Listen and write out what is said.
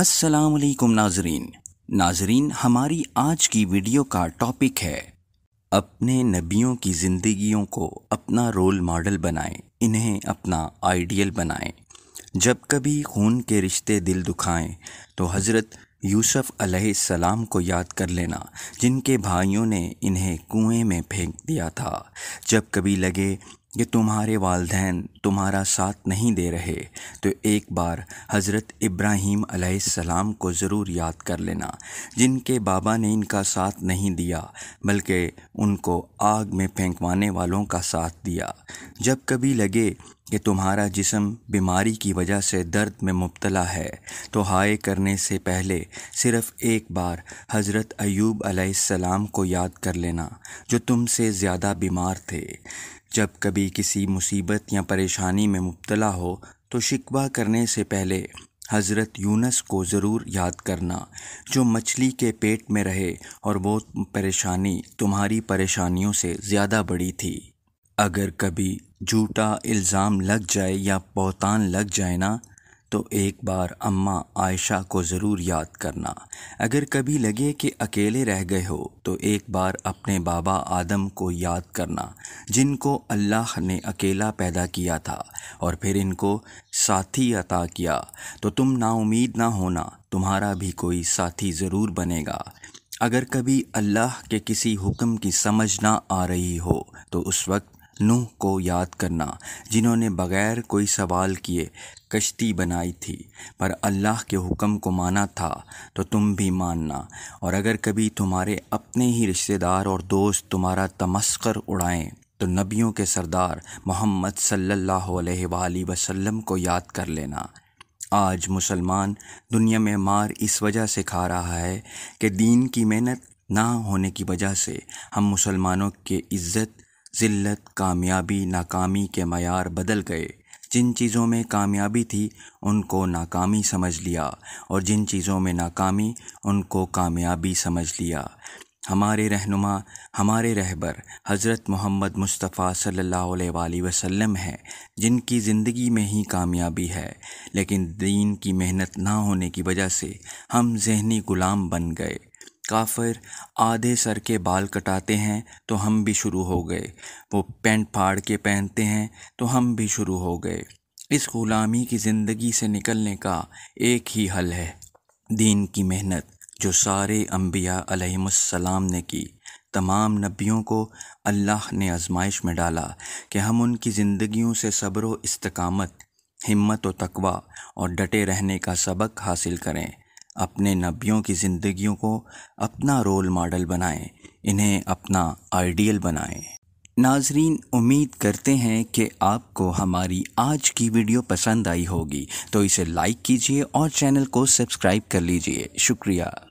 अस्सलाम नाजरीन नाजरीन हमारी आज की वीडियो का टॉपिक है अपने नबियों की ज़िंदगियों को अपना रोल मॉडल बनाएं इन्हें अपना आइडियल बनाएं जब कभी खून के रिश्ते दिल दुखाएं तो हज़रत यूसुफ सलाम को याद कर लेना जिनके भाइयों ने इन्हें कुएं में फेंक दिया था जब कभी लगे कि तुम्हारे वालदेन तुम्हारा साथ नहीं दे रहे तो एक बार हज़रत इब्राहीम सलाम को ज़रूर याद कर लेना जिनके बाबा ने इनका साथ नहीं दिया बल्कि उनको आग में फेंकवाने वालों का साथ दिया जब कभी लगे कि तुम्हारा जिसम बीमारी की वजह से दर्द में मुबतला है तो हाय करने से पहले सिर्फ़ एक बार हज़रत अयूब सलाम को याद कर लेना जो तुमसे ज़्यादा बीमार थे जब कभी किसी मुसीबत या परेशानी में मुबतला हो तो शिकवा करने से पहले हज़रत यूनस को ज़रूर याद करना जो मछली के पेट में रहे और वो परेशानी तुम्हारी परेशानियों से ज़्यादा बड़ी थी अगर कभी झूठा इल्ज़ाम लग जाए या पोतान लग जाए ना तो एक बार अम्मा आयशा को ज़रूर याद करना अगर कभी लगे कि अकेले रह गए हो तो एक बार अपने बाबा आदम को याद करना जिनको अल्लाह ने अकेला पैदा किया था और फिर इनको साथी अता किया तो तुम नाउमीद ना होना तुम्हारा भी कोई साथी ज़रूर बनेगा अगर कभी अल्लाह के किसी हुक्म की समझ ना आ रही हो तो उस वक्त नूह को याद करना जिन्होंने बग़ैर कोई सवाल किए कश्ती बनाई थी पर अल्लाह के हुक्म को माना था तो तुम भी मानना और अगर कभी तुम्हारे अपने ही रिश्तेदार और दोस्त तुम्हारा तमस्कर उड़ाएं तो नबियों के सरदार मोहम्मद सल्लल्लाहु अलैहि वसल्लम को याद कर लेना आज मुसलमान दुनिया में मार इस वजह से खा रहा है कि दीन की मेहनत ना होने की वजह से हम मुसलमानों के इज़्ज़त ज़िल्लत कामयाबी नाकामी के मैार बदल गए जिन चीज़ों में कामयाबी थी उनको नाकामी समझ लिया और जिन चीज़ों में नाकामी उनको कामयाबी समझ लिया हमारे रहनुमा हमारे रहबर हज़रत मोहम्मद मुस्तफ़ा सल्लल्लाहु अलैहि वसल्लम हैं जिनकी ज़िंदगी में ही कामयाबी है लेकिन दीन की मेहनत ना होने की वजह से हम जहनी ग़ुलाम बन गए काफ़िर आधे सर के बाल कटाते हैं तो हम भी शुरू हो गए वो पैंट फाड़ के पहनते हैं तो हम भी शुरू हो गए इस ग़ुलामी की ज़िंदगी से निकलने का एक ही हल है दीन की मेहनत जो सारे अम्बिया ने की तमाम नबियों को अल्लाह ने आजमाइश में डाला कि हम उनकी ज़िंदगियों से सब्र इस्तकामत हिम्मत व तकवा और डटे रहने का सबक हासिल करें अपने नबियों की ज़िंदगियों को अपना रोल मॉडल बनाएं इन्हें अपना आइडियल बनाएं नाजरीन उम्मीद करते हैं कि आपको हमारी आज की वीडियो पसंद आई होगी तो इसे लाइक कीजिए और चैनल को सब्सक्राइब कर लीजिए शुक्रिया